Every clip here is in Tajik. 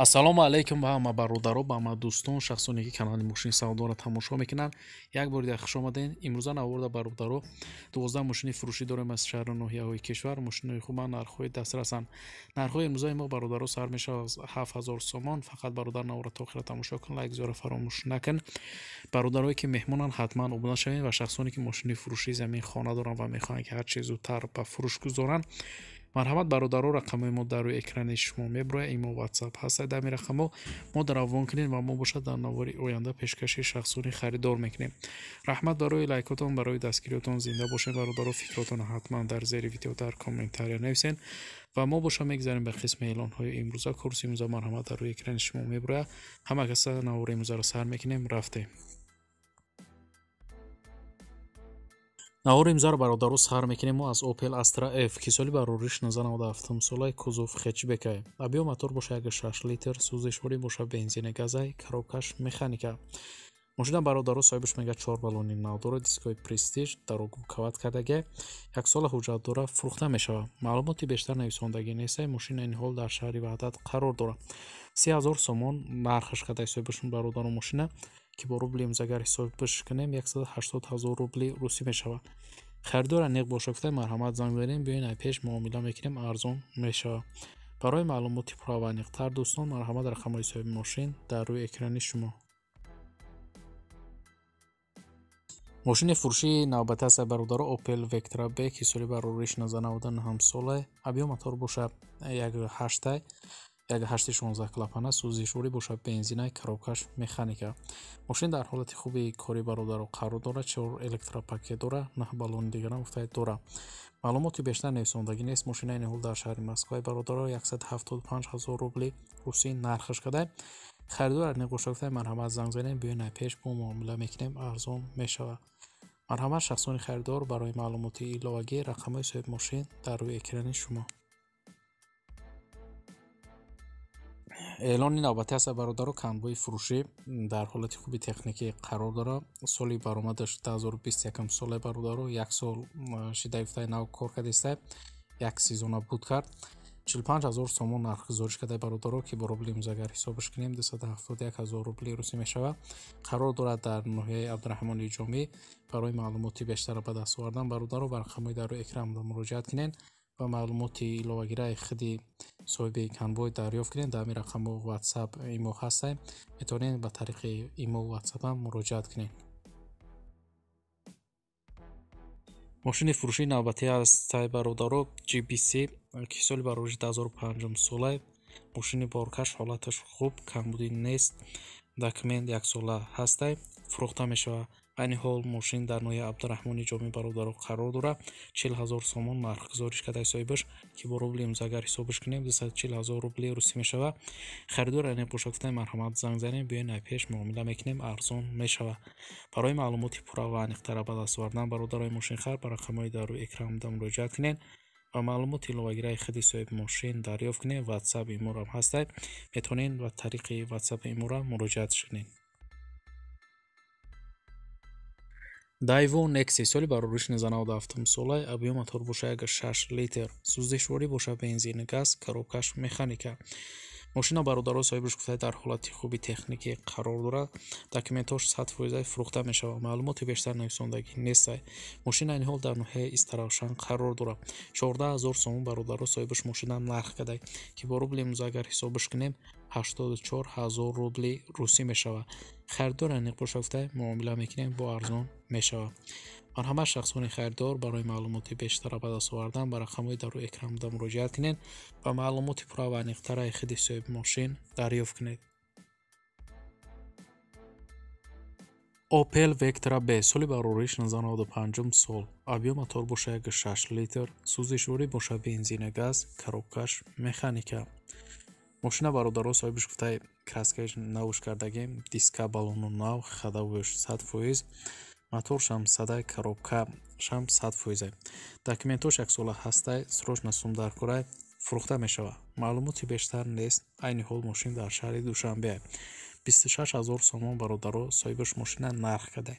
السلام علیکم به همه برادرها به همه دوستان شخصانی که کانال ماشین سودا را تماشا میکنن یک بار دیگه خوش اومدین امروز نوورد برادرها 12 ماشین فروشی داریم از شهر نوحیه های کشور ماشین های خوب نرخ های دست رسن نرخ های ما برادرها سر میشه از 7000 سومان فقط برادر نوور تا اخر تماشا کن لایک زیاد فراموش نکن برادرایی که مهمونن حتما ابونا شوین و شخصانی که ماشین فروشی زمین خانه دارن و میخوان که هر چیزو تر به فروش گذارن марҳамат бародаро рақамои мо дар рӯи экрани шумо мебирояд имо ватсап ҳастад ҳамин рақамҳо мо даравон кунед ва мо бошад дар навори оянда пешкаши шахсони харидор мекунем раҳмат барои лайкотон барои дастгириётон зинда бошед бародаро фикротон ҳатман дар зери видео дар комментария нависен ва мо бошад мегузарем ба қисми эълонҳои имрӯза курси имрӯза марҳамат дар рӯи экрани шумо мебирояд ҳама каса навори имрӯзаро сар мекунем рафтем наҳор имзар бародару сар мекунем мо аз опел астра ф ки соли барори 197 солаи кузов хечбекай абиё мотор боша 16 литр сӯзишворӣ боша бензине газай карокаш механика мошина бародару соҳибаш мега чор балони навдора дискои престиж дарогу кават кардага як сола ҳуҷҷат дора фурӯхта мешавад маълумоти бештар нависондагӣ несай мошина ин ҳол дар шаҳри ваҳдат қарор дорад 3 ҳазор сомон нархаш кардаи соҳибашн бародару мошина ки бо рублимиз агар ҳисоби пӯшш кунем 180 0 рубли русӣ мешавад харидор аниқ бошо гуфта марҳамат занг заред биёед аз пеш муомила мекунем арзон мешавад барои маълумоти пур ва аниқтар дӯстон марҳамат рақамои ҳисоби мошин дар рӯи экрани шумо мошини фурӯшии навбатиаса бародаро опел вектра бек ки соли барориш 99 сола абиёматор бошад 18 16 клапана сӯзишворӣ бошад бензинай коробкаш механика мошин дар ҳолати хуби кори бародару қарор дорад чор электропаке дора наҳ балони дигара муфтаи дора маълумоти бештар нависондагӣ нест мошина ин ҳол дар шаҳри москваи бародару 175 0 рубли русӣ нархаш кардае харидор ар нигӯштагуфтаи марҳамат занг занем биёинай пеш бо муомила мекунем арзон мешавад марҳамат шахсони харидор барои маълумоти иловагӣ рақамои соҳиби мошин дар рӯи экрани шумо эълони навбатӣ аст бародару камбои фурӯшӣ дар ҳолати хуби техникӣ қарор дора соли баромадаш 2021 сола бародару як сол шида ёфтаи нав кор кардаистай як сезона буд кард 45000 сомон нарх гузориш кардаи бародаро ки бо рубли имзагар ҳисобаш кунем 271000 рубли русӣ мешавад қарор дорад дар ноҳияи абдураҳмони ҷомӣ барои маълумоти бештара ба даст овардан бародаро ва рақамҳои дару экрам муроҷиат кунед ба маълумоти иловагираи хиди соҳиби конвой дарёфт кунед дар ҳамин рақамо ватсап имо ҳастем метавонед ба тариқи имо ватсапам муроҷиат кунед мошини фурӯши навбатӣ аз таи бародаро gbc ки соли барои 205 сола мошини боркаш ҳолаташ хуб камбудӣ нест документ яксола ҳастай фурӯхта мешавад айни ҳол мошин дар ноҳияи абдураҳмони ҷоми бародаро қарор дора чил ҳазор сомон нарх гузориш карда ҳисобибаш ки бо рубли имза агар ҳисобаш кунем дусадчил ҳазор рубли русӣ мешава харидор айне пӯшак гуфтаем марҳамат занг занем биёен айпеш муомила мекунем арзон мешава барои маълумоти пурра ва аниқтара ба даст овардан бародарои мошинхар ба рақамҳои дару экранда муроҷиат кунед ва маълумоти иловагираи хиди соҳиби мошин дарёфт кунед ватсап имурам ҳастед метавонед ба тариқи ватсапи имура муроҷиат шикунед дайво некси соли бар руш низанавд ҳафтум сола абёматор бошаяк 6 литр сӯзишворӣ боша бензин газ коробкаш механика мошино бародарон соҳибаш гуфтаи дар ҳолати хуби техникӣ қарор дорад документҳош сад фоизаи фурӯхта мешавад маълумоти бештар нависондагӣ нестай мошин айни ҳол дар ноҳияи истаравшан қарор дорад чорда ҳазор сомон бародарон соҳибаш мошина нарх кардай ки бо рубли имрӯза агар ҳисобаш кунем 84 ҳазор рубли русӣ мешавад хариддор аниқ боша гуфтаи муомила мекунем бо арзон мешавад бар ҳама шахсони хайрдор барои маълумоти бештара ба даст овардан ба рақамҳои дару экранда муроҷиат кунед ва маълумоти пурра ва аниқтараи хиди соҳиби мошин дарёфт кунед опел вектра б соли барори 1995 сол объёма торбоша 6 литр сӯзишворӣ боша бензинагаз коробкаш механика мошина бародарҳо соҳибиш гуфтаи краскаи навуш кардагӣ диска балону нав хадавуш 100 фоиз матор шамсадай коробка шам сфоиза документош яксола ҳастай срочно сумдаркурай фурӯхта мешава маълумоти бештар нест айни ҳол мошин дар шаҳри душанбе 26 0 сомон бародаро соҳибаш мошина нарх кардай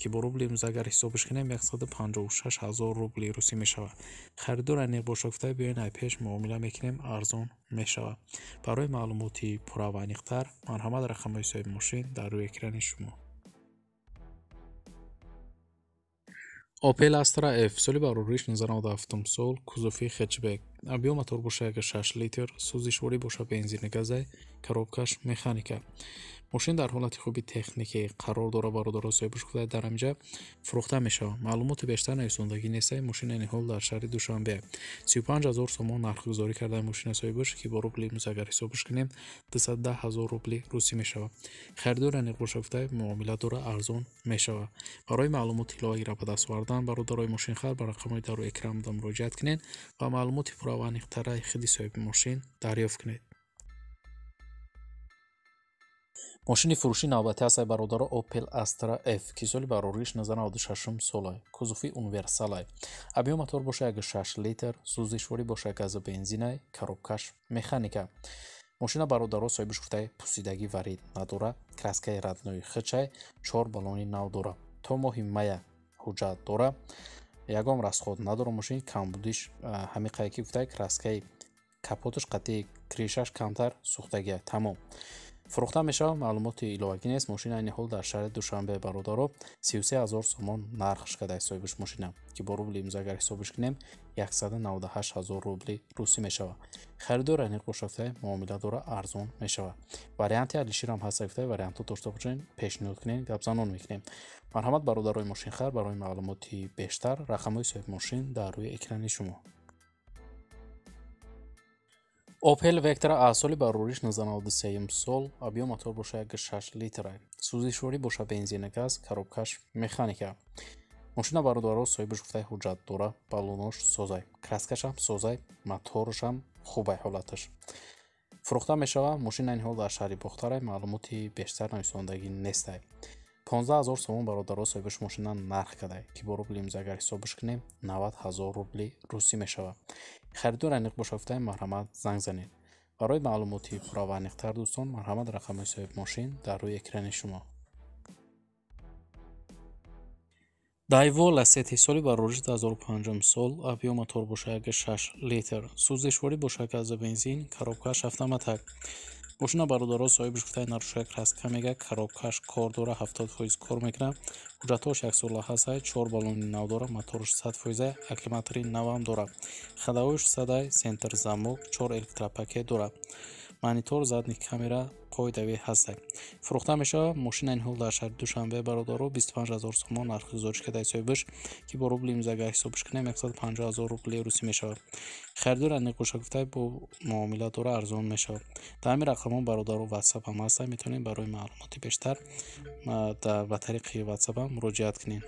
ки бо рубли имз агар ҳисобиш кунем 156 0 рубли русӣ мешавад харидор айниқ бошогифта биёен айпеш муомила мекунем арзон мешавад барои маълумоти пурра ва аниқтар марҳамат рақамҳои соҳиби мошин дар рӯи экрани шумо اوپل استرا اف سولی بر رویش نظر نظرم داشتم سول کوزوفی خچبک абё мотор боша як 6 литр сӯзишворӣ боша бензини газай коробкаш механика мошин дар ҳолати хуби техникӣ қарор дора бародарон соҳибшукуда дар ҳамиҷа фурӯхта мешавад маълумоти бештар нависондагӣ нестаи мошин айни ҳол дар шаҳри душанбе 35 0 сомон нархгузорӣ кардаи мошини соҳибаш ки бо рубли муз агар ҳисобаш кунем 210 0 рубли русӣ мешавад харидор аниқбошакуфта муомила дора арзон мешавад барои маълумоти иловаира ба даст овардан бародарои мошин хар ба рақамои дару экрамда муроҷиат кунед ва маълумоти пур шумора ва аниқтараи хиди соҳиби мошин дарёфт кунед мошини фурӯши навбати аз байбародаро опел astra f ки соли барориш 96 сола кузуфи универсалай абёматор боша 6 литр сӯзишворӣ боша газа бензинай коробкаш механика мошина бародаро соҳиби шуфтаи пусидагӣ варид надора краскаи раднои хычай чор балони нав дора то моҳи мая ҳуҷҷат дора ягон расход надорам мошин камбудиш ҳамин қае ки гуфтак раскаи капоташ қатъи кришаш камтар сухтагия тамом фурӯхта мешавад маълумоти иловагин аст мошин айни ҳол дар шаҳри душанбе бародаро 33000 сомон нархш карда ҳисобибуш мошина ки бо рубли имзо агар ҳисобуш кунем 198000 рубли русӣ мешавад харидор айни қошафта муомила дора арзон мешавад варианти алиширом ҳаста гуфта вариантҳо дошта бошен пешниҳод кунем гапзанон мекунем марҳамат бародарои мошинхар барои маълумоти бештар рақамҳои соҳиби мошин дар рӯи экрани шумо опел вектра аз соли барориш 1993 сол объем мотор бо 66 литр сӯзишворӣ боша бензингаз коробкаш механика мошина бародаро соҳиби ҷуфтаи ҳуҷҷат дора балонош созай краскашам созай моторашам хубай ҳолаташ фурӯхта мешава мошина ин ҳол дар шаҳри бохтара маълумоти бештар нависондагӣ нестай 15000 сомон бародаро соҳиби шумо шудан нарх кардае ки бо рубли имзо агар ҳисобаш кунем 90000 рубли русӣ мешавад харидор аниқ бошо гуфтаи марҳамат занг занед барои маълумоти пурра ва аниқтар дӯстон марҳамат рақами соҳиб мошин дар рӯи экрани шумо дайво ласети соли барориши 2005 сол абё моторбошага 6 литр сӯзишворӣ бошака аз бензин коробка 7 матак ошуна бародаро соҳиб рифтаи нарушакр аст ка мега коробкаш кор дора ҳафтод фоиз кор мекунад ҳуҷҷатҳош яксоллаҳасаи чор балони нав дора моторш сад фоизаи акклиматри навам дорад хадаҳоиш садай сентр замок чор электропакет дорад монитор задни камера қоидаве ҳастак фурӯхта мешава мошина инҳо дар шаҳри душанбе бародаро 25000 сомон нархи гузориш карда ҳисобибаш ки бо рубли имзага ҳисобиш кунем 150000 рубли русӣ мешавад харидор ан нақушагуфта бо муомила дора арзон мешавад тамами рақамҳо бародару ватсапам ҳастанд метавонед барои маълумоти бештар ба тариқи ватсапам муроҷиат кунед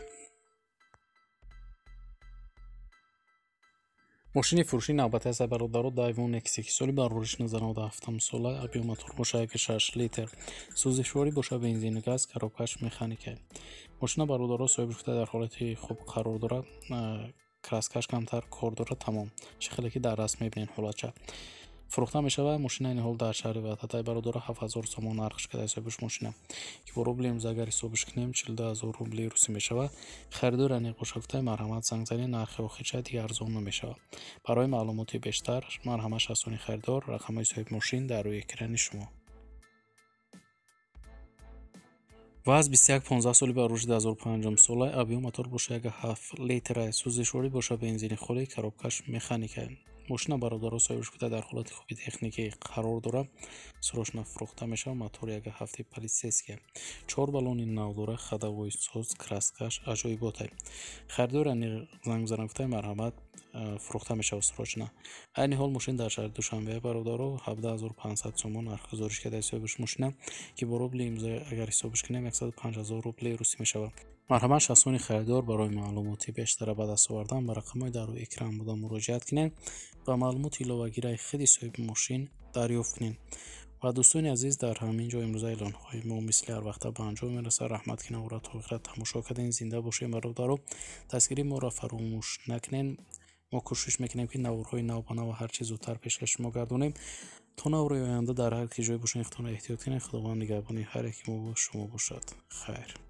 мошини фурӯши навбатаи сайбародаро дайвон эксексоли ба рӯриш назанодафтамсола объёматурбошаяки шаш литр сӯзишворӣ боша бензин газ каробкаш механика мошина бародаро соҳиб рифта дар ҳолати хуб қарор дорад краскаш камтар кор дорад тамом чӣ хеле ки дар раст мебинен ҳолатча фурӯхта мешавад мошина ин ҳол дар шаҳри вататай бародора 7000 сомон нархш кардаи соҳибуш мошина ки бо рубли имза агар ҳисобуш кунем 42000 рубли русӣ мешавад харидор яъне қошакутай марҳамат занг занӣ нархи охирча дигар арзон намешавад барои маълумоти бештар марҳама шахсони харидор рақамҳои соҳиби мошин дар рӯи экрани шумо ваз 2115 соли ба рушди 15 сола авиомотор бошад як 7 литра сӯзишворӣ бошад бензини холӣ коробкаш механика мошина бародару соҳибаш гуфта дар ҳолати хуби техникӣ қарор дора сурошна фурӯхта мешава матори яга ҳафтаи полисейския чор балони навдора хадавои соз краскаш аҷоиботай харидор яъне занг зарам гуфта марҳамат фурӯхта мешава сурошна айни ҳол мошин дар шаҳри душанбе бародару 175 сомон нархгузориш карда ҳисобаш мошина ки бо рубли имзо агар ҳисобаш кунем 15 рубли русӣ мешавад марҳамат шахсони харидор барои маълумоти бештара ба даст овардан ба рақамҳои дар рӯи экран буда муроҷиат кунед ва маълумоти иловагираи хиди соҳиби мошин дарёфт кунед ва дӯстони азиз дар ҳамин ҷо имрӯза эълонҳои мо мисли ҳарвақта ба анҷом мерасад раҳмат кунед оро тоихрат тамошо кардан зинда бошед бародаро дастгирии моро фаромӯш накунед мо кӯшиш мекунем ки наворҳои нав ба нав ҳарчи зудтар пешкаи шумо гардонем то наврои оянда дар ҳар кижой бошед ихтиёр кунед худованд нигаҳбони ҳар яки мо шумо бошад хайр